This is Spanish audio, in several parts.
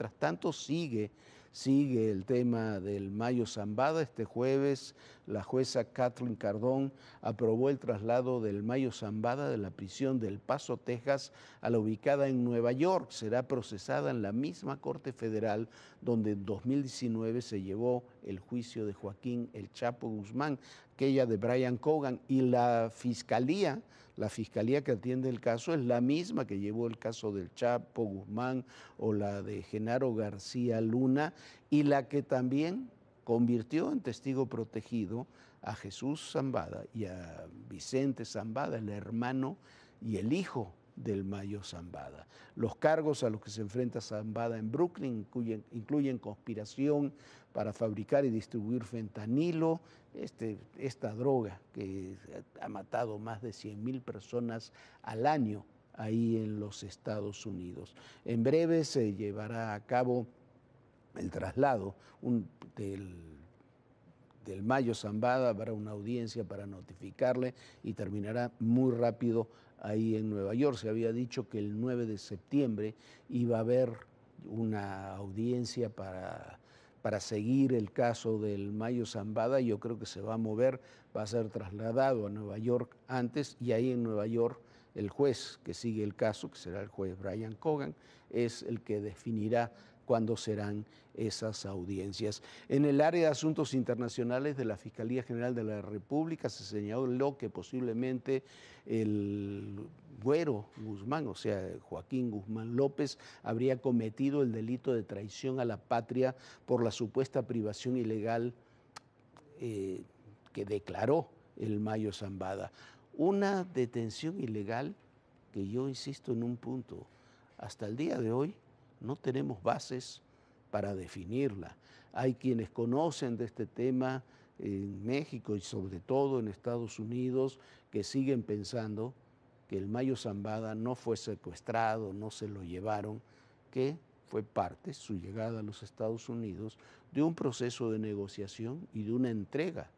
Mientras tanto sigue Sigue el tema del Mayo Zambada. Este jueves la jueza Kathleen Cardón aprobó el traslado del Mayo Zambada de la prisión del Paso, Texas, a la ubicada en Nueva York. Será procesada en la misma Corte Federal donde en 2019 se llevó el juicio de Joaquín El Chapo Guzmán, aquella de Brian Cogan, y la fiscalía, la fiscalía que atiende el caso es la misma que llevó el caso del Chapo Guzmán o la de Genaro García Luna, y la que también convirtió en testigo protegido a Jesús Zambada y a Vicente Zambada, el hermano y el hijo del Mayo Zambada. Los cargos a los que se enfrenta Zambada en Brooklyn incluyen, conspiración para fabricar y distribuir fentanilo, este, esta droga que ha matado más de mil personas al año ahí en los Estados Unidos. En breve se llevará a cabo el traslado del, Mayo Zambada, habrá una audiencia para notificarle y terminará muy rápido ahí en Nueva York. Se había dicho que el 9 de septiembre iba a haber una audiencia para, para seguir el caso del Mayo Zambada. Yo creo que se va a mover, va a ser trasladado a Nueva York antes y ahí en Nueva York el juez que sigue el caso, que será el juez Brian Cogan, es el que definirá cuándo serán esas audiencias. En el área de asuntos internacionales de la Fiscalía General de la República se señaló que posiblemente el Güero Guzmán, o sea, Joaquín Guzmán López, habría cometido el delito de traición a la patria por la supuesta privación ilegal eh, que declaró el Mayo Zambada una detención ilegal que yo insisto en un punto, hasta el día de hoy no tenemos bases para definirla. Hay quienes conocen de este tema en México y sobre todo en Estados Unidos que siguen pensando que el Mayo Zambada no fue secuestrado, no se lo llevaron, que fue parte, su llegada a los Estados Unidos, de un proceso de negociación y de una entrega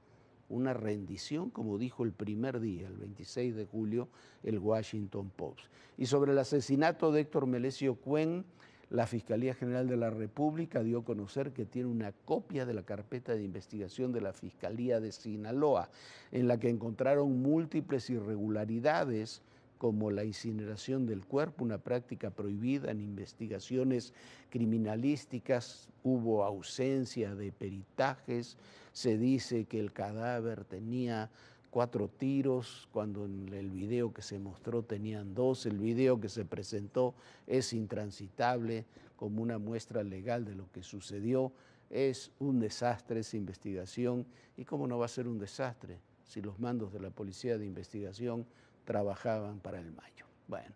una rendición, como dijo el primer día, el 26 de julio, el Washington Post. Y sobre el asesinato de Héctor Melesio Cuen, la Fiscalía General de la República dio a conocer que tiene una copia de la carpeta de investigación de la Fiscalía de Sinaloa, en la que encontraron múltiples irregularidades como la incineración del cuerpo, una práctica prohibida en investigaciones criminalísticas, hubo ausencia de peritajes, se dice que el cadáver tenía cuatro tiros, cuando en el video que se mostró tenían dos, el video que se presentó es intransitable como una muestra legal de lo que sucedió, es un desastre esa investigación y cómo no va a ser un desastre si los mandos de la Policía de Investigación trabajaban para el Mayo. Bueno,